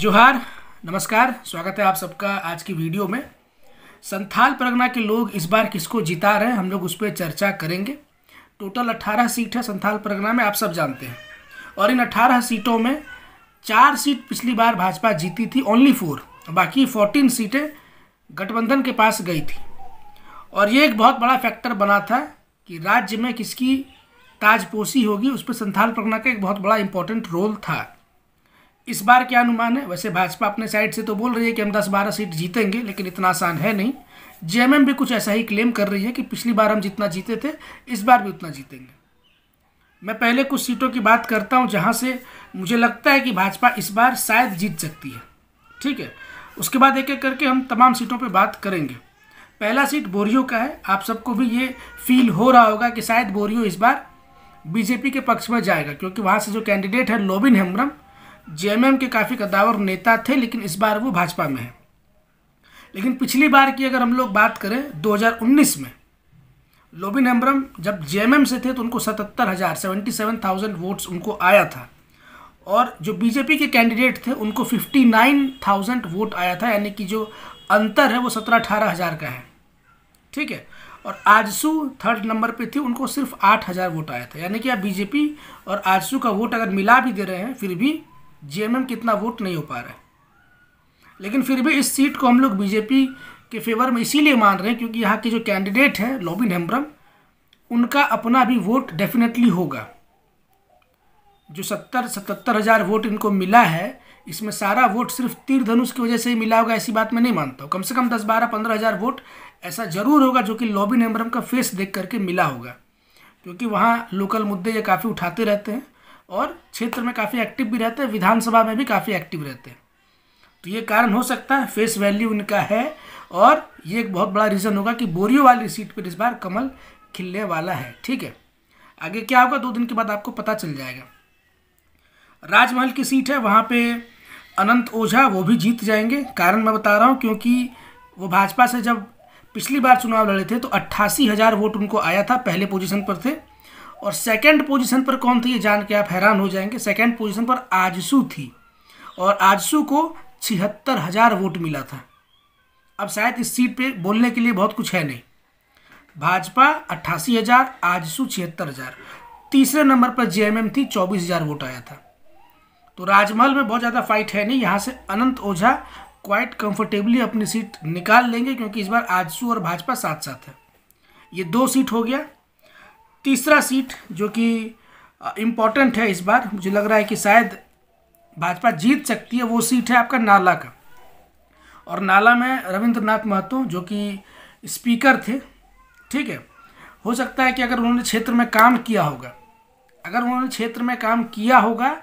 जोहार नमस्कार स्वागत है आप सबका आज की वीडियो में संथाल परगना के लोग इस बार किसको जिता रहे हैं हम लोग उस पर चर्चा करेंगे टोटल 18 सीट है संथाल परगना में आप सब जानते हैं और इन 18 सीटों में चार सीट पिछली बार भाजपा जीती थी ओनली फोर बाकी 14 सीटें गठबंधन के पास गई थी और ये एक बहुत बड़ा फैक्टर बना था कि राज्य में किसकी ताजपोशी होगी उस पर संथाल परगना का एक बहुत बड़ा इम्पोर्टेंट रोल था इस बार क्या अनुमान है वैसे भाजपा अपने साइड से तो बोल रही है कि हम दस बारह सीट जीतेंगे लेकिन इतना आसान है नहीं जेएमएम भी कुछ ऐसा ही क्लेम कर रही है कि पिछली बार हम जितना जीते थे इस बार भी उतना जीतेंगे मैं पहले कुछ सीटों की बात करता हूँ जहाँ से मुझे लगता है कि भाजपा इस बार शायद जीत सकती है ठीक है उसके बाद एक एक करके हम तमाम सीटों पर बात करेंगे पहला सीट बोरियो का है आप सबको भी ये फील हो रहा होगा कि शायद बोरियो इस बार बीजेपी के पक्ष में जाएगा क्योंकि वहाँ से जो कैंडिडेट है लोबिन हेम्ब्रम जेएमएम के काफ़ी कदावर नेता थे लेकिन इस बार वो भाजपा में हैं लेकिन पिछली बार की अगर हम लोग बात करें 2019 में लोबिन हेम्ब्रम जब जेएमएम से थे तो उनको सतहत्तर हज़ार सेवेंटी सेवन थाउजेंड वोट्स उनको आया था और जो बीजेपी के कैंडिडेट थे उनको फिफ्टी नाइन थाउजेंड वोट आया था यानी कि जो अंतर है वो सत्रह अठारह हज़ार का है ठीक है और आजसू थर्ड नंबर पे थी उनको सिर्फ आठ हज़ार वोट आया था यानी कि आप बीजेपी और आजसू का वोट अगर मिला भी दे रहे हैं फिर भी जेएमएम कितना वोट नहीं हो पा रहा है लेकिन फिर भी इस सीट को हम लोग बीजेपी के फेवर में इसीलिए मान रहे हैं क्योंकि यहाँ के जो कैंडिडेट हैं लॉबिन हेम्ब्रम उनका अपना भी वोट डेफिनेटली होगा जो सत्तर सतहत्तर हज़ार वोट इनको मिला है इसमें सारा वोट सिर्फ तीर धनुष की वजह से ही मिला होगा ऐसी बात मैं नहीं मानता हूँ कम से कम दस बारह पंद्रह हज़ार वोट ऐसा ज़रूर होगा जो कि लॉबिन हेम्ब्रम का फेस देख करके मिला होगा क्योंकि वहाँ लोकल मुद्दे ये काफ़ी उठाते रहते हैं और क्षेत्र में काफ़ी एक्टिव भी रहते हैं विधानसभा में भी काफ़ी एक्टिव रहते हैं तो ये कारण हो सकता है फेस वैल्यू उनका है और ये एक बहुत बड़ा रीज़न होगा कि बोरियो वाली सीट पर इस बार कमल खिलने वाला है ठीक है आगे क्या होगा दो दिन के बाद आपको पता चल जाएगा राजमहल की सीट है वहाँ पे अनंत ओझा वो भी जीत जाएंगे कारण मैं बता रहा हूँ क्योंकि वो भाजपा से जब पिछली बार चुनाव लड़े थे तो अट्ठासी हज़ार वोट उनको आया था पहले पोजिशन पर थे और सेकंड पोजीशन पर कौन थी ये जान के आप हैरान हो जाएंगे सेकंड पोजीशन पर आजसू थी और आजसू को छिहत्तर हज़ार वोट मिला था अब शायद इस सीट पे बोलने के लिए बहुत कुछ है नहीं भाजपा अट्ठासी हज़ार आजसू छिहत्तर हज़ार तीसरे नंबर पर जेएमएम थी चौबीस हज़ार वोट आया था तो राजमहल में बहुत ज़्यादा फाइट है नहीं यहाँ से अनंत ओझा क्वाइट कंफर्टेबली अपनी सीट निकाल लेंगे क्योंकि इस बार आजसू और भाजपा साथ साथ है ये दो सीट हो गया तीसरा सीट जो कि इम्पॉर्टेंट है इस बार मुझे लग रहा है कि शायद भाजपा जीत सकती है वो सीट है आपका नाला का और नाला में रविंद्रनाथ महतो जो कि स्पीकर थे ठीक है हो सकता है कि अगर उन्होंने क्षेत्र में काम किया होगा अगर उन्होंने क्षेत्र में काम किया होगा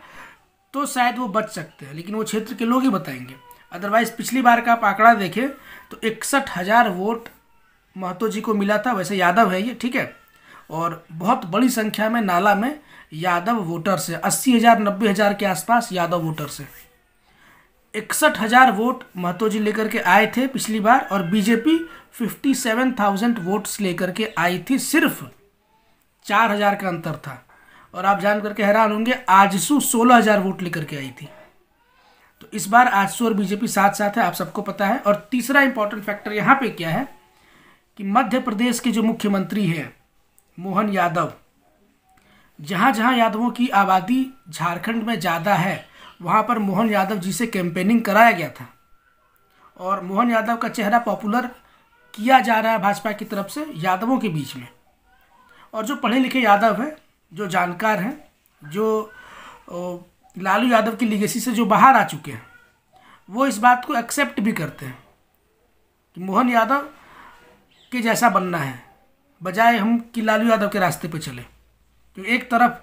तो शायद वो बच सकते हैं लेकिन वो क्षेत्र के लोग ही बताएंगे अदरवाइज़ पिछली बार का आप आंकड़ा देखें तो इकसठ हज़ार वोट महतो जी को मिला था वैसे यादव है ये ठीक है और बहुत बड़ी संख्या में नाला में यादव वोटर्स है अस्सी हज़ार नब्बे हज़ार के आसपास यादव वोटर्स है इकसठ हज़ार वोट महतो जी लेकर के आए थे पिछली बार और BJP fifty seven thousand votes लेकर के आई थी सिर्फ चार हज़ार का अंतर था और आप जान करके हैरान होंगे आजसू सोलह हज़ार वोट लेकर के आई थी तो इस बार आजसू और बीजेपी साथ साथ है आप सबको पता है और तीसरा इंपॉर्टेंट फैक्टर यहाँ पे क्या है कि मध्य प्रदेश के जो मुख्यमंत्री हैं मोहन यादव जहाँ जहाँ यादवों की आबादी झारखंड में ज़्यादा है वहाँ पर मोहन यादव जी से कैंपेनिंग कराया गया था और मोहन यादव का चेहरा पॉपुलर किया जा रहा है भाजपा की तरफ से यादवों के बीच में और जो पढ़े लिखे यादव हैं जो जानकार हैं जो लालू यादव की लीगेसी से जो बाहर आ चुके हैं वो इस बात को एक्सेप्ट भी करते हैं कि मोहन यादव के जैसा बनना है बजाय हम कि लालू यादव के रास्ते पे चले तो एक तरफ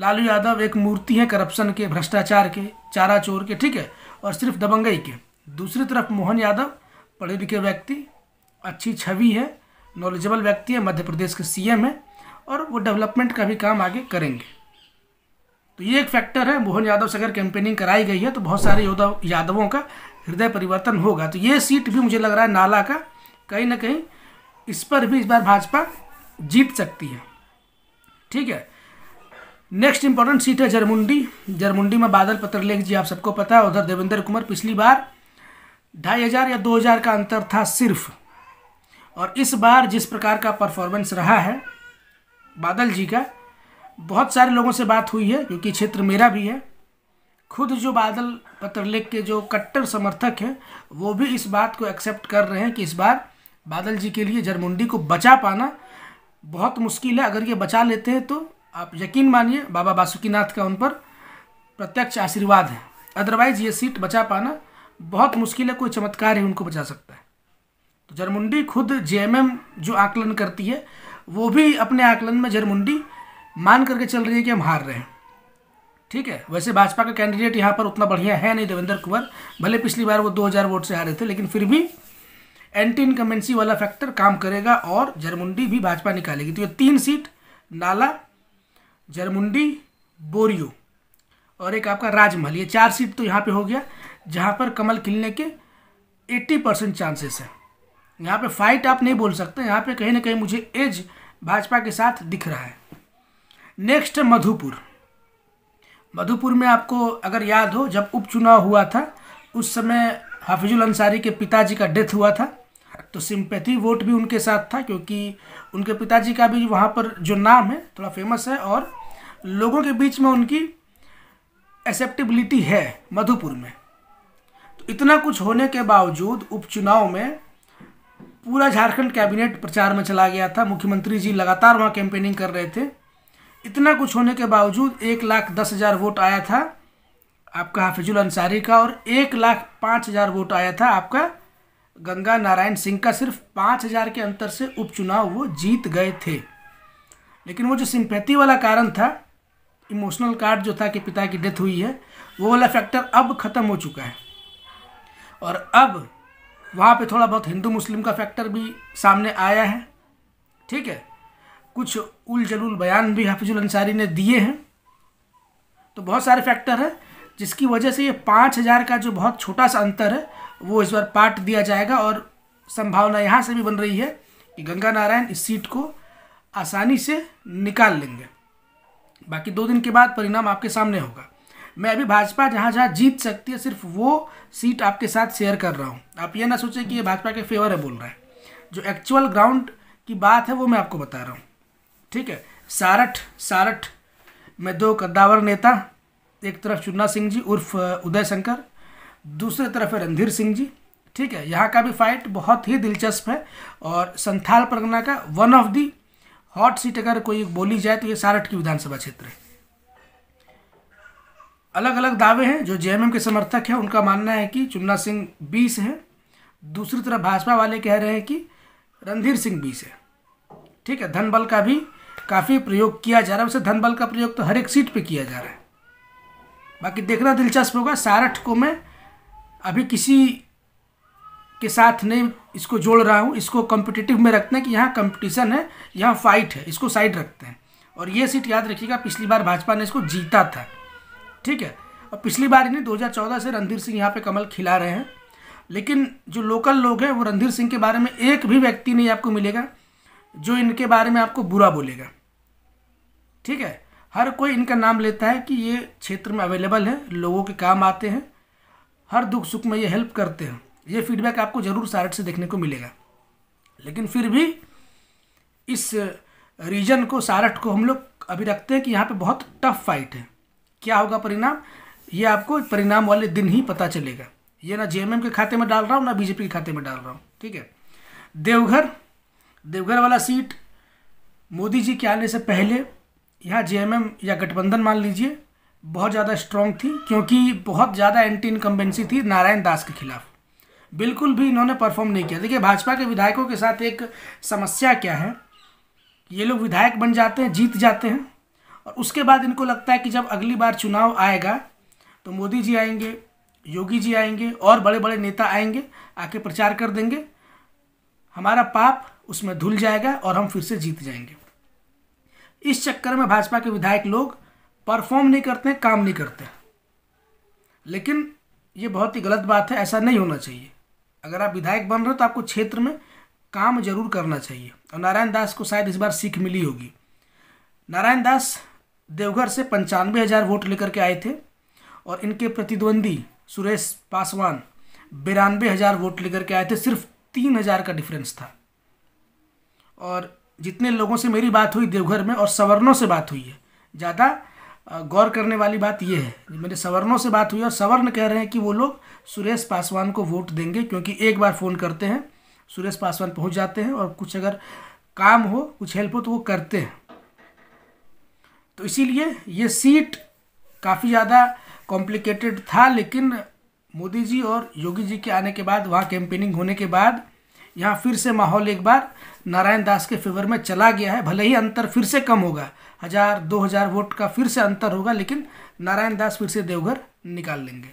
लालू यादव एक मूर्ति है करप्शन के भ्रष्टाचार के चारा चोर के ठीक है और सिर्फ दबंगई के दूसरी तरफ मोहन यादव पढ़े लिखे व्यक्ति अच्छी छवि है नॉलेजेबल व्यक्ति है मध्य प्रदेश के सीएम है और वो डेवलपमेंट का भी काम आगे करेंगे तो ये एक फैक्टर है मोहन यादव से अगर कैंपेनिंग कराई गई है तो बहुत सारे यादवों का हृदय परिवर्तन होगा तो ये सीट भी मुझे लग रहा है नाला का कहीं ना कहीं इस पर भी इस बार भाजपा जीत सकती है ठीक है नेक्स्ट इंपॉर्टेंट सीट है जरमुंडी जरमुंडी में बादल पत्रलेख जी आप सबको पता है उधर देवेंद्र कुमार पिछली बार ढाई हज़ार या दो हज़ार का अंतर था सिर्फ और इस बार जिस प्रकार का परफॉर्मेंस रहा है बादल जी का बहुत सारे लोगों से बात हुई है क्योंकि क्षेत्र मेरा भी है खुद जो बादल पत्रलेख के जो कट्टर समर्थक हैं वो भी इस बात को एक्सेप्ट कर रहे हैं कि इस बार बादल जी के लिए जरमुंडी को बचा पाना बहुत मुश्किल है अगर ये बचा लेते हैं तो आप यकीन मानिए बाबा बासुकीनाथ का उन पर प्रत्यक्ष आशीर्वाद है अदरवाइज ये सीट बचा पाना बहुत मुश्किल है कोई चमत्कार ही उनको बचा सकता है तो जरमुंडी खुद जेएमएम जो आकलन करती है वो भी अपने आकलन में जरमुंडी मान करके चल रही है कि हम हार रहे हैं ठीक है वैसे भाजपा का कैंडिडेट यहाँ पर उतना बढ़िया है नहीं देवेंद्र कुमार भले पिछली बार वो 2000 वोट से हारे थे लेकिन फिर भी एंटी इनकमेंसी वाला फैक्टर काम करेगा और जरमुंडी भी भाजपा निकालेगी तो ये तीन सीट नाला जरमुंडी बोरियो और एक आपका राजमहल ये चार सीट तो यहाँ पे हो गया जहाँ पर कमल खिलने के एट्टी परसेंट चांसेस हैं यहाँ पे फाइट आप नहीं बोल सकते यहाँ पे कहीं ना कहीं मुझे एज भाजपा के साथ दिख रहा है नेक्स्ट है मधुपुर मधुपुर में आपको अगर याद हो जब उपचुनाव हुआ था उस समय हाफिजुल अंसारी के पिताजी का डेथ हुआ था तो सिंपैथी वोट भी उनके साथ था क्योंकि उनके पिताजी का भी वहाँ पर जो नाम है थोड़ा फेमस है और लोगों के बीच में उनकी एक्सेप्टेबिलिटी है मधुपुर में तो इतना कुछ होने के बावजूद उपचुनाव में पूरा झारखंड कैबिनेट प्रचार में चला गया था मुख्यमंत्री जी लगातार वहाँ कैंपेनिंग कर रहे थे इतना कुछ होने के बावजूद एक लाख दस हज़ार वोट आया था आपका हाफिजुल अंसारी का और एक लाख पाँच हज़ार वोट आया था आपका गंगा नारायण सिंह का सिर्फ पाँच हजार के अंतर से उपचुनाव वो जीत गए थे लेकिन वो जो सिंपैथी वाला कारण था इमोशनल कार्ड जो था कि पिता की डेथ हुई है वो वाला फैक्टर अब ख़त्म हो चुका है और अब वहाँ पे थोड़ा बहुत हिंदू मुस्लिम का फैक्टर भी सामने आया है ठीक है कुछ उल जलूल बयान भी हाफिजुल अंसारी ने दिए हैं तो बहुत सारे फैक्टर हैं जिसकी वजह से ये पाँच हज़ार का जो बहुत छोटा सा अंतर है वो इस बार पार्ट दिया जाएगा और संभावना यहाँ से भी बन रही है कि गंगा नारायण इस सीट को आसानी से निकाल लेंगे बाकी दो दिन के बाद परिणाम आपके सामने होगा मैं अभी भाजपा जहाँ जहाँ जीत सकती है सिर्फ वो सीट आपके साथ शेयर कर रहा हूँ आप ये ना सोचें कि ये भाजपा के फेवर है बोल रहा है जो एक्चुअल ग्राउंड की बात है वो मैं आपको बता रहा हूँ ठीक है सारठ सारठ में दो कद्दावर नेता एक तरफ चुन्ना सिंह जी उर्फ उदय शंकर दूसरे तरफ है रणधीर सिंह जी ठीक है यहाँ का भी फाइट बहुत ही दिलचस्प है और संथाल परगना का one of the hot seat अगर कोई बोली जाए तो ये सारठ की विधानसभा क्षेत्र है अलग अलग दावे हैं जो जेएमएम के समर्थक हैं उनका मानना है कि चुन्ना सिंह बीस हैं दूसरी तरफ भाजपा वाले कह रहे हैं कि रणधीर सिंह बीस है ठीक है धन बल का भी काफ़ी प्रयोग किया जा रहा है वैसे धन बल का प्रयोग तो हर एक सीट पे किया जा रहा है बाकी देखना दिलचस्प होगा सारठ को मैं अभी किसी के साथ नहीं इसको जोड़ रहा हूँ इसको कॉम्पिटिटिव में रखते हैं कि यहाँ कंपटीशन है यहाँ फाइट है इसको साइड रखते हैं और ये सीट याद रखिएगा पिछली बार भाजपा ने इसको जीता था ठीक है और पिछली बार इन्हें 2014 से रणधीर सिंह यहाँ पे कमल खिला रहे हैं लेकिन जो लोकल लोग हैं वो रणधीर सिंह के बारे में एक भी व्यक्ति नहीं आपको मिलेगा जो इनके बारे में आपको बुरा बोलेगा ठीक है हर कोई इनका नाम लेता है कि ये क्षेत्र में अवेलेबल है लोगों के काम आते हैं हर दुख सुख में ये हेल्प करते हैं ये फीडबैक आपको ज़रूर सारट से देखने को मिलेगा लेकिन फिर भी इस रीजन को सारट को हम लोग अभी रखते हैं कि यहाँ पे बहुत टफ फाइट है क्या होगा परिणाम ये आपको परिणाम वाले दिन ही पता चलेगा ये ना जेएमएम के खाते में डाल रहा हूँ ना बीजेपी के खाते में डाल रहा हूँ ठीक है देवघर देवघर वाला सीट मोदी जी के आने से पहले यहाँ जेएमएम या गठबंधन मान लीजिए बहुत ज़्यादा स्ट्रॉन्ग थी क्योंकि बहुत ज़्यादा एंटी इनकम्बेंसी थी नारायण दास के खिलाफ बिल्कुल भी इन्होंने परफॉर्म नहीं किया देखिए भाजपा के विधायकों के साथ एक समस्या क्या है ये लोग विधायक बन जाते हैं जीत जाते हैं और उसके बाद इनको लगता है कि जब अगली बार चुनाव आएगा तो मोदी जी आएंगे योगी जी आएंगे और बड़े बड़े नेता आएंगे आके प्रचार कर देंगे हमारा पाप उसमें धुल जाएगा और हम फिर से जीत जाएंगे इस चक्कर में भाजपा के विधायक लोग परफॉर्म नहीं करते हैं काम नहीं करते लेकिन ये बहुत ही गलत बात है ऐसा नहीं होना चाहिए अगर आप विधायक बन रहे हो तो आपको क्षेत्र में काम जरूर करना चाहिए और नारायण दास को शायद इस बार सीख मिली होगी नारायण दास देवघर से पंचानवे हज़ार वोट लेकर के आए थे और इनके प्रतिद्वंदी सुरेश पासवान बिरानवे हज़ार वोट लेकर के आए थे सिर्फ तीन हज़ार का डिफरेंस था और जितने लोगों से मेरी बात हुई देवघर में और सवर्णों से बात हुई है ज़्यादा गौर करने वाली बात यह है मेरे सवर्णों से बात हुई और सवर्ण कह रहे हैं कि वो लोग सुरेश पासवान को वोट देंगे क्योंकि एक बार फ़ोन करते हैं सुरेश पासवान पहुंच जाते हैं और कुछ अगर काम हो कुछ हेल्प हो तो वो करते हैं तो इसीलिए ये सीट काफ़ी ज़्यादा कॉम्प्लिकेटेड था लेकिन मोदी जी और योगी जी के आने के बाद वहाँ कैंपेनिंग होने के बाद यहाँ फिर से माहौल एक बार नारायण दास के फेवर में चला गया है भले ही अंतर फिर से कम होगा हज़ार दो हज़ार वोट का फिर से अंतर होगा लेकिन नारायण दास फिर से देवघर निकाल लेंगे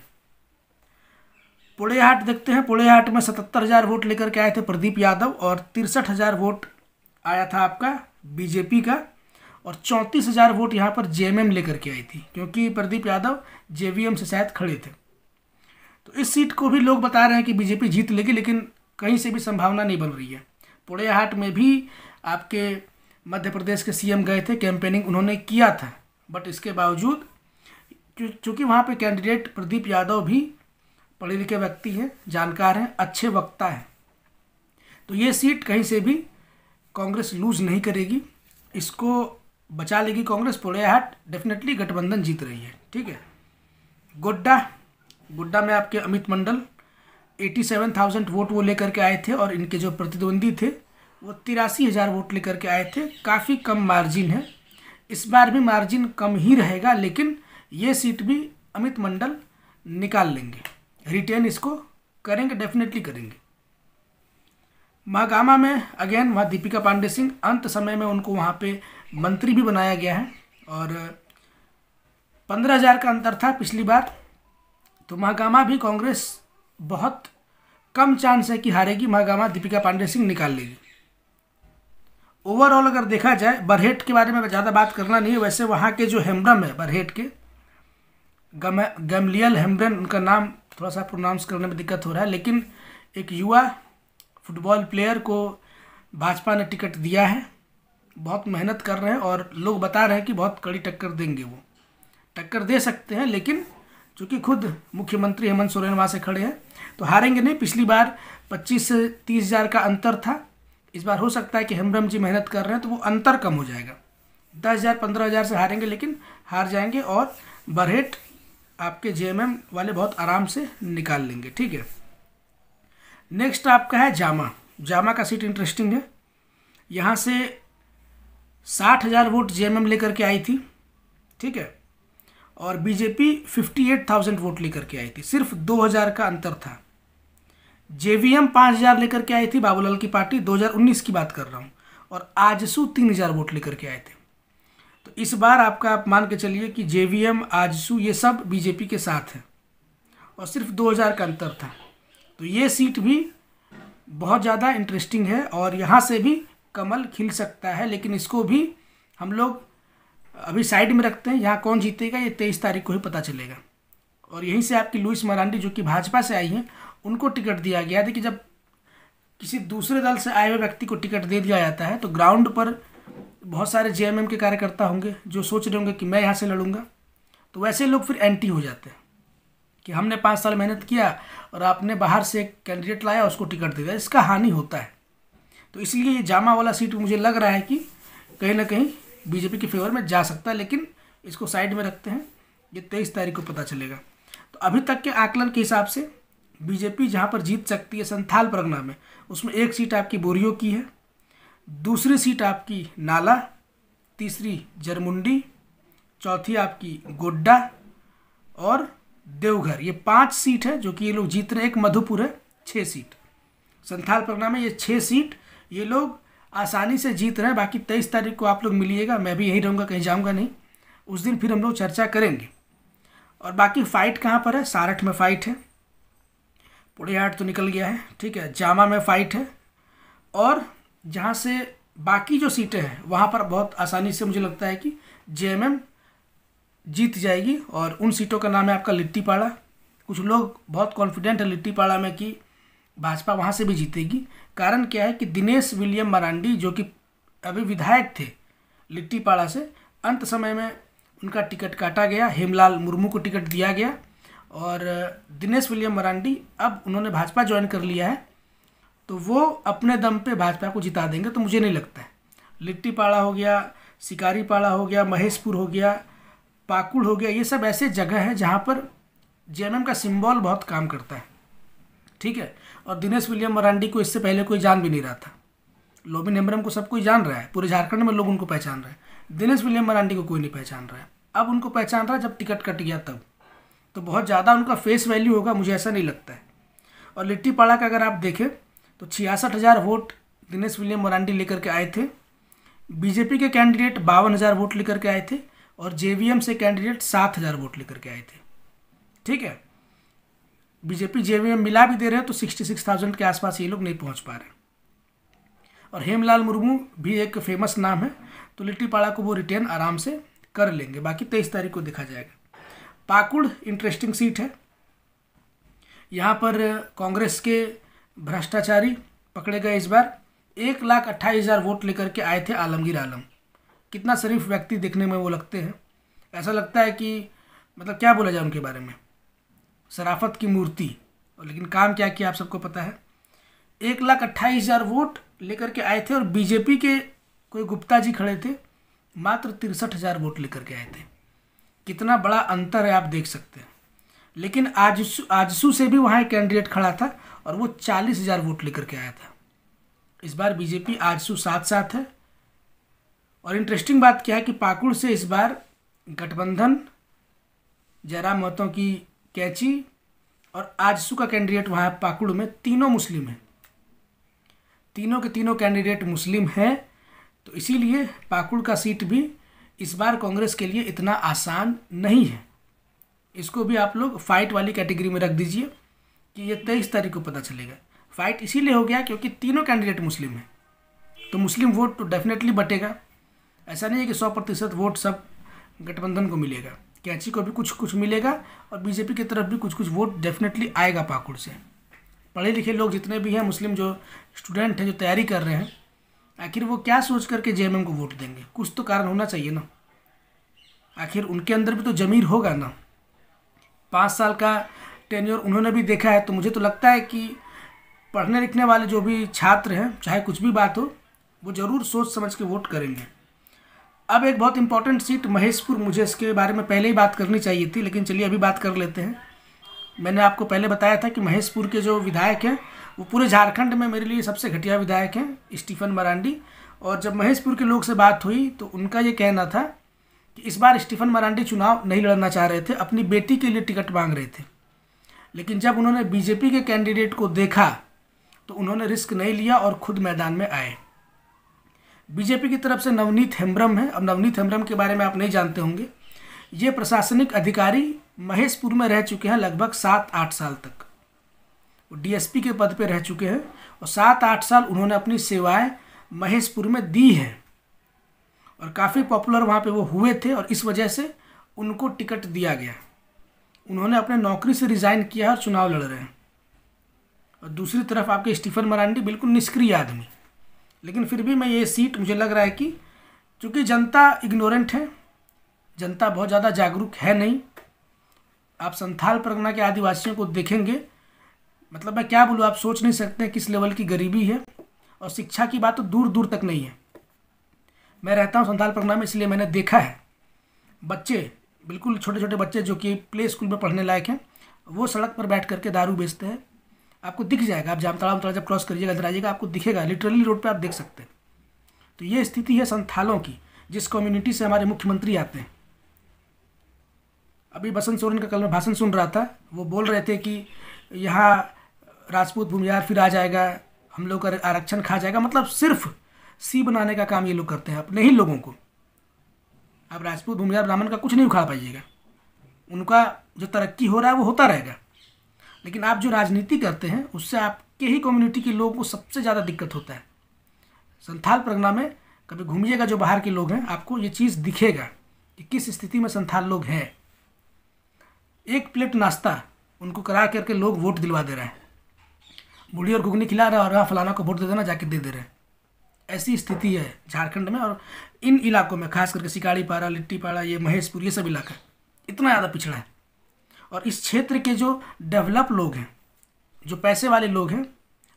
पोड़ेहाट देखते हैं पोड़ेहाट में सतहत्तर हज़ार वोट लेकर के आए थे प्रदीप यादव और तिरसठ हज़ार वोट आया था आपका बीजेपी का और चौंतीस हज़ार वोट यहाँ पर जेएमएम लेकर के आई थी क्योंकि प्रदीप यादव जेवीएम से शायद खड़े थे तो इस सीट को भी लोग बता रहे हैं कि बीजेपी जीत लेगी लेकिन कहीं से भी संभावना नहीं बन रही है पोड़ेहाट में भी आपके मध्य प्रदेश के सीएम गए थे कैंपेनिंग उन्होंने किया था बट इसके बावजूद चूँकि वहाँ पे कैंडिडेट प्रदीप यादव भी पढ़े लिखे व्यक्ति हैं जानकार हैं अच्छे वक्ता हैं तो ये सीट कहीं से भी कांग्रेस लूज नहीं करेगी इसको बचा लेगी कांग्रेस हाट डेफिनेटली गठबंधन जीत रही है ठीक है गोड्डा गोड्डा में आपके Amit Mandal eighty seven thousand vote वो लेकर के आए थे और इनके जो प्रतिद्वंदी थे वो तिरासी हज़ार वोट लेकर के आए थे काफ़ी कम मार्जिन है इस बार भी मार्जिन कम ही रहेगा लेकिन ये सीट भी अमित मंडल निकाल लेंगे रिटेन इसको करेंगे डेफिनेटली करेंगे महागामा में अगेन वहाँ दीपिका पांडे सिंह अंत समय में उनको वहाँ पे मंत्री भी बनाया गया है और पंद्रह हज़ार का अंतर था पिछली बार तो महागामा भी कांग्रेस बहुत कम चांस है कि हारेगी महागामा दीपिका पांडे सिंह निकाल लेगी ओवरऑल अगर देखा जाए बरहेट के बारे में ज़्यादा बात करना नहीं है वैसे वहाँ के जो हेम्ब्रम है बरहेट के गम गमलियल हेम्ब्रन उनका नाम थोड़ा सा प्रोनाउंस करने में दिक्कत हो रहा है लेकिन एक युवा फुटबॉल प्लेयर को भाजपा ने टिकट दिया है बहुत मेहनत कर रहे हैं और लोग बता रहे हैं कि बहुत कड़ी टक्कर देंगे वो टक्कर दे सकते हैं लेकिन चूँकि खुद मुख्यमंत्री हेमंत सोरेन वहाँ से खड़े हैं तो हारेंगे नहीं पिछली बार 25 से 30 हज़ार का अंतर था इस बार हो सकता है कि हेम्ब्रम जी मेहनत कर रहे हैं तो वो अंतर कम हो जाएगा दस हज़ार पंद्रह हज़ार से हारेंगे लेकिन हार जाएंगे और बरहेट आपके जे वाले बहुत आराम से निकाल लेंगे ठीक है नेक्स्ट आपका है जामा जामा का सीट इंटरेस्टिंग है यहाँ से साठ हज़ार वोट जे लेकर के आई थी ठीक है और BJP fifty eight thousand vote लेकर के आई थी सिर्फ दो हज़ार का अंतर था जेवीएम पाँच हज़ार लेकर के आई थी बाबूलाल की पार्टी 2019 की बात कर रहा हूँ और आजसू तीन हज़ार वोट लेकर के आए थे तो इस बार आपका आप मान के चलिए कि जेवीएम आजसू ये सब बीजेपी के साथ हैं और सिर्फ 2000 का अंतर था तो ये सीट भी बहुत ज़्यादा इंटरेस्टिंग है और यहाँ से भी कमल खिल सकता है लेकिन इसको भी हम लोग अभी साइड में रखते हैं यहाँ कौन जीतेगा ये तेईस तारीख को ही पता चलेगा और यहीं से आपकी लुइस मरांडी जो कि भाजपा से आई हैं उनको टिकट दिया गया था कि जब किसी दूसरे दल से आए हुए व्यक्ति को टिकट दे दिया जाता है तो ग्राउंड पर बहुत सारे जे के कार्यकर्ता होंगे जो सोच रहे होंगे कि मैं यहाँ से लड़ूंगा तो वैसे लोग फिर एंटी हो जाते हैं कि हमने पाँच साल मेहनत किया और आपने बाहर से एक कैंडिडेट लाया उसको टिकट दे दिया इसका हानि होता है तो इसलिए ये जामा वाला सीट मुझे लग रहा है कि कहीं ना कहीं बीजेपी के फेवर में जा सकता है लेकिन इसको साइड में रखते हैं ये तेईस तारीख को पता चलेगा तो अभी तक के आकलन के हिसाब से बीजेपी जहाँ पर जीत सकती है संथाल परगना में उसमें एक सीट आपकी बोरियो की है दूसरी सीट आपकी नाला तीसरी जरमुंडी चौथी आपकी गोड्डा और देवघर ये पांच सीट है जो कि ये लोग जीत रहे एक मधुपुर है छः सीट संथाल परगना में ये छः सीट ये लोग आसानी से जीत रहे हैं बाकी तेईस तारीख को आप लोग मिलिएगा मैं भी यहीं रहूँगा कहीं जाऊँगा नहीं उस दिन फिर हम लोग चर्चा करेंगे और बाकी फ़ाइट कहाँ पर है सारठ में फ़ाइट है पुड़ियाट तो निकल गया है ठीक है जामा में फाइट है और जहाँ से बाकी जो सीटें हैं वहाँ पर बहुत आसानी से मुझे लगता है कि जे जीत जाएगी और उन सीटों का नाम है आपका लिट्टी पाड़ा कुछ लोग बहुत कॉन्फिडेंट है पाड़ा में कि भाजपा वहाँ से भी जीतेगी कारण क्या है कि दिनेश विलियम मरांडी जो कि अभी विधायक थे लिट्टीपाड़ा से अंत समय में उनका टिकट काटा गया हेमलाल मुर्मू को टिकट दिया गया और दिनेश विलियम मरांडी अब उन्होंने भाजपा ज्वाइन कर लिया है तो वो अपने दम पे भाजपा को जिता देंगे तो मुझे नहीं लगता है लिट्टी पाड़ा हो गया शिकारीपाड़ा हो गया महेशपुर हो गया पाकुड़ हो गया ये सब ऐसे जगह हैं जहाँ पर जे का सिम्बॉल बहुत काम करता है ठीक है और दिनेश विलियम मरांडी को इससे पहले कोई जान भी नहीं रहा था लोबिन हेम्ब्रम को सब कोई जान रहा है पूरे झारखंड में लोग उनको पहचान रहे हैं दिनेश विलियम मरांडी को कोई नहीं पहचान रहा है अब उनको पहचान रहा है जब टिकट कट गया तब तो बहुत ज़्यादा उनका फेस वैल्यू होगा मुझे ऐसा नहीं लगता है और लिट्टी पाड़ा का अगर आप देखें तो छियासठ हज़ार वोट दिनेश विलियम मोरांडी लेकर के आए थे बीजेपी के कैंडिडेट बावन हज़ार वोट लेकर के आए थे और जे से कैंडिडेट सात हज़ार वोट लेकर के आए थे ठीक है बीजेपी जे मिला भी दे रहे हैं तो सिक्सटी सिक्स थाउजेंड के आसपास ये लोग नहीं पहुंच पा रहे और हेमलाल मुर्मू भी एक फेमस नाम है तो लिट्टी पाड़ा को वो रिटर्न आराम से कर लेंगे बाकी तेईस तारीख को देखा जाएगा पाकुड़ इंटरेस्टिंग सीट है यहाँ पर कांग्रेस के भ्रष्टाचारी पकड़े गए इस बार एक लाख अट्ठाईस हज़ार वोट लेकर के आए थे आलमगीर आलम कितना शरीफ व्यक्ति देखने में वो लगते हैं ऐसा लगता है कि मतलब क्या बोला जाए उनके बारे में शराफत की मूर्ति लेकिन काम क्या किया आप सबको पता है एक लाख अट्ठाईस हज़ार वोट लेकर के आए थे और बीजेपी के कोई गुप्ता जी खड़े थे मात्र तिरसठ हज़ार वोट लेकर के आए थे कितना बड़ा अंतर है आप देख सकते हैं लेकिन आजसू आजसू से भी वहाँ एक कैंडिडेट खड़ा था और वो चालीस हज़ार वोट लेकर के आया था इस बार बीजेपी आजसू साथ साथ है और इंटरेस्टिंग बात क्या है कि पाकुड़ से इस बार गठबंधन जयराम महतों की कैची और आजसू का कैंडिडेट वहाँ पाकुड़ में तीनों मुस्लिम हैं तीनों के तीनों कैंडिडेट मुस्लिम हैं तो इसीलिए पाकुड़ का सीट भी इस बार कांग्रेस के लिए इतना आसान नहीं है इसको भी आप लोग फाइट वाली कैटेगरी में रख दीजिए कि ये तेईस तारीख को पता चलेगा फाइट इसीलिए हो गया क्योंकि तीनों कैंडिडेट मुस्लिम हैं तो मुस्लिम वोट तो डेफिनेटली बटेगा ऐसा नहीं है कि सौ प्रतिशत वोट सब गठबंधन को मिलेगा कैची को भी कुछ कुछ मिलेगा और बीजेपी की तरफ भी कुछ कुछ वोट डेफिनेटली आएगा पाकुड़ से पढ़े लिखे लोग जितने भी हैं मुस्लिम जो स्टूडेंट हैं जो तैयारी कर रहे हैं आखिर वो क्या सोच करके जे को वोट देंगे कुछ तो कारण होना चाहिए ना आखिर उनके अंदर भी तो ज़मीर होगा ना पाँच साल का टेन्योर उन्होंने भी देखा है तो मुझे तो लगता है कि पढ़ने लिखने वाले जो भी छात्र हैं चाहे कुछ भी बात हो वो ज़रूर सोच समझ के वोट करेंगे अब एक बहुत इंपॉर्टेंट सीट महेशपुर मुझे इसके बारे में पहले ही बात करनी चाहिए थी लेकिन चलिए अभी बात कर लेते हैं मैंने आपको पहले बताया था कि महेशपुर के जो विधायक हैं वो पूरे झारखंड में मेरे लिए सबसे घटिया विधायक हैं स्टीफन मरांडी और जब महेशपुर के लोग से बात हुई तो उनका ये कहना था कि इस बार स्टीफन मरांडी चुनाव नहीं लड़ना चाह रहे थे अपनी बेटी के लिए टिकट मांग रहे थे लेकिन जब उन्होंने बीजेपी के कैंडिडेट को देखा तो उन्होंने रिस्क नहीं लिया और खुद मैदान में आए बीजेपी की तरफ से नवनीत हेम्ब्रम है अब नवनीत हेम्ब्रम के बारे में आप नहीं जानते होंगे ये प्रशासनिक अधिकारी महेशपुर में रह चुके हैं लगभग सात आठ साल तक वो डीएसपी के पद पर रह चुके हैं और सात आठ साल उन्होंने अपनी सेवाएं महेशपुर में दी हैं और काफ़ी पॉपुलर वहाँ पे वो हुए थे और इस वजह से उनको टिकट दिया गया उन्होंने अपने नौकरी से रिज़ाइन किया और चुनाव लड़ रहे हैं और दूसरी तरफ आपके स्टीफन मरांडी बिल्कुल निष्क्रिय आदमी लेकिन फिर भी मैं ये सीट मुझे लग रहा है कि चूँकि जनता इग्नोरेंट है जनता बहुत ज़्यादा जागरूक है नहीं आप संथाल परगना के आदिवासियों को देखेंगे मतलब मैं क्या बोलूँ आप सोच नहीं सकते किस लेवल की गरीबी है और शिक्षा की बात तो दूर दूर तक नहीं है मैं रहता हूँ संथाल परगना में इसलिए मैंने देखा है बच्चे बिल्कुल छोटे छोटे बच्चे जो कि प्ले स्कूल में पढ़ने लायक हैं वो सड़क पर बैठ करके दारू बेचते हैं आपको दिख जाएगा आप जामताड़ा उमताड़ा जब क्रॉस करिएगा इधर आइएगा आपको दिखेगा लिटरली रोड पर आप देख सकते हैं तो ये स्थिति है संथालों की जिस कम्युनिटी से हमारे मुख्यमंत्री आते हैं अभी बसंत सोरेन का कल मैं भाषण सुन रहा था वो बोल रहे थे कि यहाँ राजपूत भूमिहार फिर आ जाएगा हम लोग का आरक्षण खा जाएगा मतलब सिर्फ सी बनाने का काम ये लोग करते हैं अपने ही लोगों को आप राजपूत भूमिया ब्राह्मण का कुछ नहीं उखाड़ पाइएगा उनका जो तरक्की हो रहा है वो होता रहेगा लेकिन आप जो राजनीति करते हैं उससे आपके ही कम्युनिटी के लोगों को सबसे ज़्यादा दिक्कत होता है संथाल प्रगना में कभी घूमिएगा जो बाहर के लोग हैं आपको ये चीज़ दिखेगा कि किस स्थिति में संथाल लोग हैं एक प्लेट नाश्ता उनको करा करके लोग वोट दिलवा दे रहे हैं बूढ़ी और घुगनी खिला रहे और वहाँ फलाना को वोट दे देना जाके दे दे रहे हैं ऐसी स्थिति है झारखंड में और इन इलाकों में खास करके लिट्टी लिट्टीपाड़ा ये महेशपुर ये सब इलाका इतना ज़्यादा पिछड़ा है और इस क्षेत्र के जो डेवलप लोग हैं जो पैसे वाले लोग हैं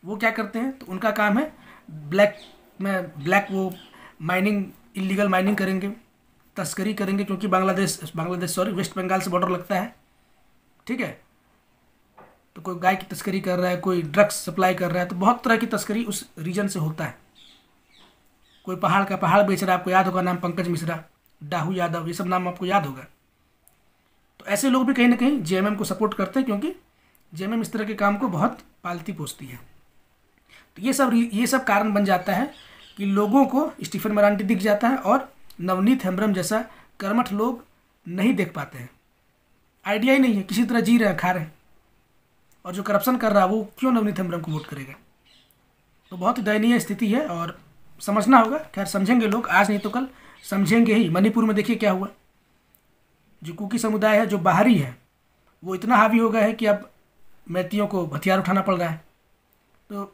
वो क्या करते हैं तो उनका काम है ब्लैक में ब्लैक वो माइनिंग इलीगल माइनिंग करेंगे तस्करी करेंगे क्योंकि बांग्लादेश बांग्लादेश सॉरी वेस्ट बंगाल से बॉर्डर लगता है ठीक है तो कोई गाय की तस्करी कर रहा है कोई ड्रग्स सप्लाई कर रहा है तो बहुत तरह की तस्करी उस रीजन से होता है कोई पहाड़ का पहाड़ बेच रहा है आपको याद होगा नाम पंकज मिश्रा डाहू यादव ये सब नाम आपको याद होगा तो ऐसे लोग भी कहीं ना कहीं जे को सपोर्ट करते हैं क्योंकि जे इस तरह के काम को बहुत पालती पोसती है तो ये सब ये सब कारण बन जाता है कि लोगों को स्टीफन मरांडी दिख जाता है और नवनीत हेम्ब्रम जैसा कर्मठ लोग नहीं देख पाते हैं आइडिया ही नहीं है किसी तरह जी रहे हैं खा रहे हैं और जो करप्शन कर रहा है वो क्यों नवनीत हेम्ब्रम को वोट करेगा तो बहुत दयनीय स्थिति है और समझना होगा खैर समझेंगे लोग आज नहीं तो कल समझेंगे ही मणिपुर में देखिए क्या हुआ जो कुकी समुदाय है जो बाहरी है वो इतना हावी हो गया है कि अब मैतियों को हथियार उठाना पड़ रहा है तो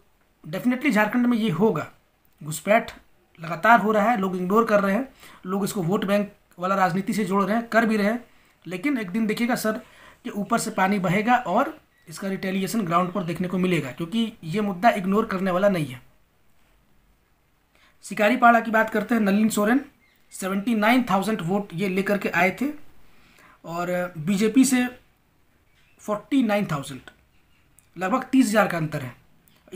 डेफिनेटली झारखंड में ये होगा घुसपैठ लगातार हो रहा है लोग इग्नोर कर रहे हैं लोग इसको वोट बैंक वाला राजनीति से जोड़ रहे हैं कर भी रहे हैं लेकिन एक दिन देखिएगा सर कि ऊपर से पानी बहेगा और इसका रिटेलिएशन ग्राउंड पर देखने को मिलेगा क्योंकि ये मुद्दा इग्नोर करने वाला नहीं है पाड़ा की बात करते हैं Nalin Soren seventy nine thousand vote ये लेकर के आए थे और बीजेपी से फोर्टी नाइन थाउजेंड लगभग तीस हज़ार का अंतर है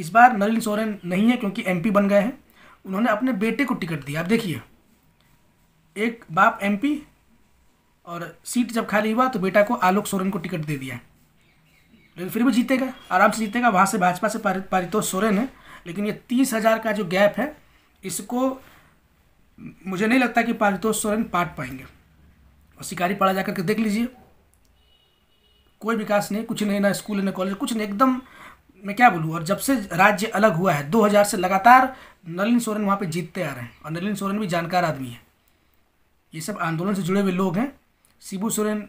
इस बार नलिन सोरेन नहीं है क्योंकि एमपी बन गए हैं उन्होंने अपने बेटे को टिकट दिया आप देखिए एक बाप एमपी और सीट जब खाली हुआ तो बेटा को आलोक सोरेन को टिकट दे दिया लेकिन फिर भी जीतेगा आराम से जीतेगा वहाँ से भाजपा से पारितोष सोरेन है लेकिन ये तीस हज़ार का जो गैप है इसको मुझे नहीं लगता कि पारितोष सोरेन पाट पाएंगे और शिकारी पाड़ा जाकर के देख लीजिए कोई विकास नहीं कुछ नहीं ना स्कूल ना कॉलेज कुछ नहीं एकदम मैं क्या बोलूँ और जब से राज्य अलग हुआ है 2000 से लगातार नलिन सोरेन वहाँ पे जीतते आ रहे हैं और नलिन सोरेन भी जानकार आदमी है ये सब आंदोलन से जुड़े हुए लोग हैं शिबू सोरेन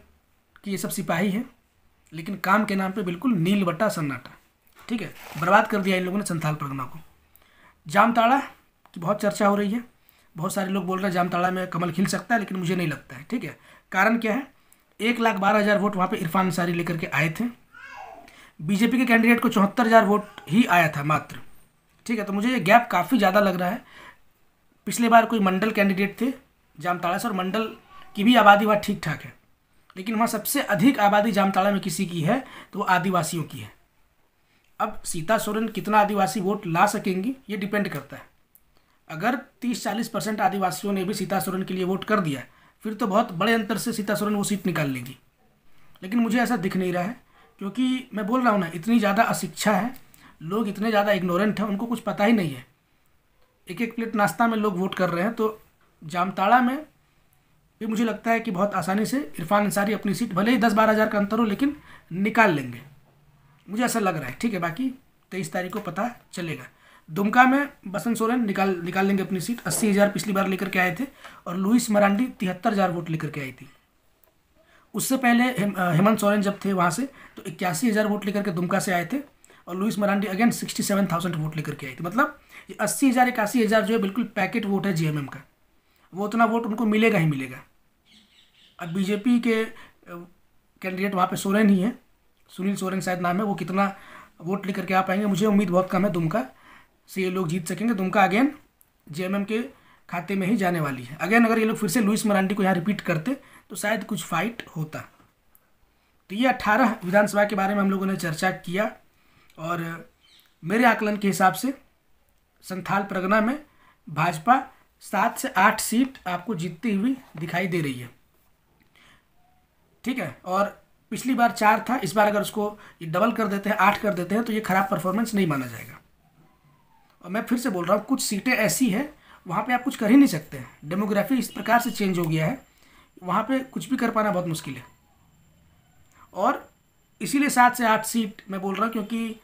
की ये सब सिपाही हैं लेकिन काम के नाम पर बिल्कुल नील बट्टा सन्नाटा ठीक है बर्बाद कर दिया इन लोगों ने संथाल परगना को जामताड़ा तो बहुत चर्चा हो रही है बहुत सारे लोग बोल रहे हैं जामताड़ा में कमल खिल सकता है लेकिन मुझे नहीं लगता है ठीक है कारण क्या है एक लाख बारह हज़ार वोट वहाँ पे इरफान अंसारी लेकर के आए थे बीजेपी के कैंडिडेट को चौहत्तर हज़ार वोट ही आया था मात्र ठीक है तो मुझे ये गैप काफ़ी ज़्यादा लग रहा है पिछले बार कोई मंडल कैंडिडेट थे जामताड़ा से और मंडल की भी आबादी वहाँ ठीक ठाक है लेकिन वहाँ सबसे अधिक आबादी जामताड़ा में किसी की है तो वो आदिवासियों की है अब सीता सोरेन कितना आदिवासी वोट ला सकेंगी ये डिपेंड करता है अगर तीस चालीस परसेंट आदिवासियों ने भी सीता सोरेन के लिए वोट कर दिया फिर तो बहुत बड़े अंतर से सीता सोरेन वो सीट निकाल लेगी लेकिन मुझे ऐसा दिख नहीं रहा है क्योंकि मैं बोल रहा हूँ ना इतनी ज़्यादा अशिक्षा है लोग इतने ज़्यादा इग्नोरेंट हैं उनको कुछ पता ही नहीं है एक एक प्लेट नाश्ता में लोग वोट कर रहे हैं तो जामताड़ा में भी मुझे लगता है कि बहुत आसानी से इरफान अंसारी अपनी सीट भले ही दस बारह हज़ार का अंतर हो लेकिन निकाल लेंगे मुझे ऐसा लग रहा है ठीक है बाकी तेईस तारीख को पता चलेगा दुमका में बसंत सोरेन निकाल निकाल लेंगे अपनी सीट अस्सी हज़ार पिछली बार लेकर के आए थे और लुइस मरांडी तिहत्तर हज़ार वोट लेकर के आई थी उससे पहले हेमंत सोरेन जब थे वहाँ से तो इक्यासी हज़ार वोट लेकर के दुमका से आए थे और Louis Marandi again sixty seven thousand vote लेकर के आई थी मतलब ये अस्सी हज़ार इक्यासी हज़ार जो है बिल्कुल पैकेट वोट है जीएमएम का वो उतना वोट उनको मिलेगा ही मिलेगा अब बीजेपी के कैंडिडेट वहाँ पे सोरेन ही है सुनील सोरेन शायद नाम है वो कितना वोट लेकर के आ पाएंगे मुझे उम्मीद बहुत कम है दुमका से ये लोग जीत सकेंगे दुमका अगेन जे के खाते में ही जाने वाली है अगेन अगर ये लोग फिर से लुइस मरांडी को यहाँ रिपीट करते तो शायद कुछ फाइट होता तो ये अट्ठारह विधानसभा के बारे में हम लोगों ने चर्चा किया और मेरे आकलन के हिसाब से संथाल प्रगना में भाजपा सात से आठ सीट आपको जीतती हुई दिखाई दे रही है ठीक है और पिछली बार चार था इस बार अगर उसको ये डबल कर देते हैं आठ कर देते हैं तो ये खराब परफॉर्मेंस नहीं माना जाएगा मैं फिर से बोल रहा हूँ कुछ सीटें ऐसी हैं वहाँ पे आप कुछ कर ही नहीं सकते हैं डेमोग्राफी इस प्रकार से चेंज हो गया है वहाँ पे कुछ भी कर पाना बहुत मुश्किल है और इसीलिए सात से आठ सीट मैं बोल रहा हूँ क्योंकि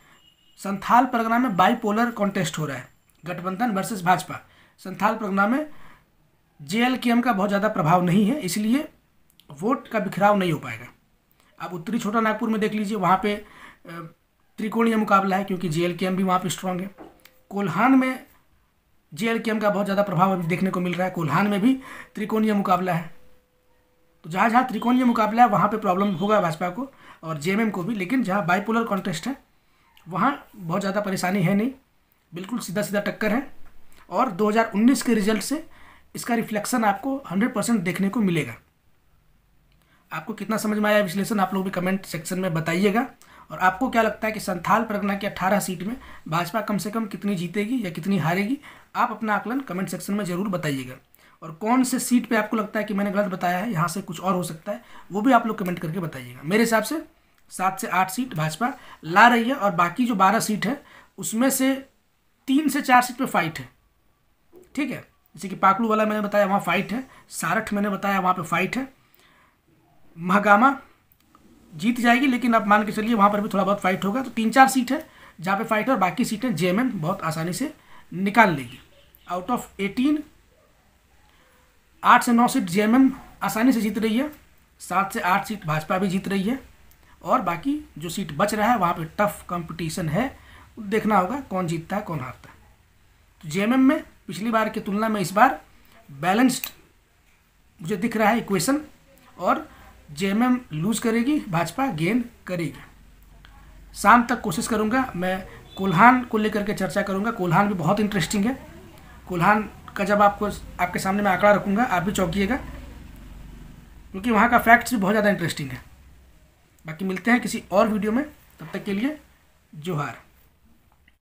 संथाल परगना में बाईपोलर कॉन्टेस्ट हो रहा है गठबंधन वर्सेस भाजपा संथाल परगना में जे का बहुत ज़्यादा प्रभाव नहीं है इसलिए वोट का बिखराव नहीं हो पाएगा आप उत्तरी छोटा नागपुर में देख लीजिए वहाँ पे त्रिकोणीय मुकाबला है क्योंकि जे भी वहाँ पे स्ट्रांग है कोल्हान में जे का बहुत ज़्यादा प्रभाव अभी देखने को मिल रहा है कोल्हान में भी त्रिकोणीय मुकाबला है तो जहाँ जहाँ त्रिकोणीय मुकाबला है वहाँ पे प्रॉब्लम होगा भाजपा को और जे को भी लेकिन जहाँ बाइपोलर कॉन्टेस्ट है वहाँ बहुत ज़्यादा परेशानी है नहीं बिल्कुल सीधा सीधा टक्कर है और 2019 के रिजल्ट से इसका रिफ्लेक्शन आपको 100 परसेंट देखने को मिलेगा आपको कितना समझ में आया विश्लेषण आप लोग भी कमेंट सेक्शन में बताइएगा और आपको क्या लगता है कि संथाल परगना की 18 सीट में भाजपा कम से कम कितनी जीतेगी या कितनी हारेगी आप अपना आकलन कमेंट सेक्शन में ज़रूर बताइएगा और कौन से सीट पे आपको लगता है कि मैंने गलत बताया है यहाँ से कुछ और हो सकता है वो भी आप लोग कमेंट करके बताइएगा मेरे हिसाब से सात से आठ सीट भाजपा ला रही है और बाकी जो बारह सीट है उसमें से तीन से चार सीट पर फाइट है ठीक है जैसे कि पाकड़ू वाला मैंने बताया वहाँ फाइट है सारठ मैंने बताया वहाँ पर फाइट है महागामा जीत जाएगी लेकिन आप मान के चलिए वहाँ पर भी थोड़ा बहुत फाइट होगा तो तीन चार सीट है जहाँ पे फाइट है और बाकी सीटें जे बहुत आसानी से निकाल लेगी आउट ऑफ एटीन आठ से नौ सीट जे आसानी से जीत रही है सात से आठ सीट भाजपा भी जीत रही है और बाकी जो सीट बच रहा है वहाँ पर टफ कॉम्पिटिशन है देखना होगा कौन जीतता है कौन हारता है तो जे में पिछली बार की तुलना में इस बार बैलेंस्ड मुझे दिख रहा है इक्वेशन और जेएमएम लूज करेगी भाजपा गेन करेगी शाम तक कोशिश करूँगा मैं कोल्हान को लेकर के चर्चा करूँगा कोल्हान भी बहुत इंटरेस्टिंग है कोल्हान का जब आपको आपके सामने मैं आंकड़ा रखूँगा आप भी चौंकिएगा क्योंकि वहाँ का फैक्ट्स भी बहुत ज़्यादा इंटरेस्टिंग है बाकी मिलते हैं किसी और वीडियो में तब तक के लिए जोहार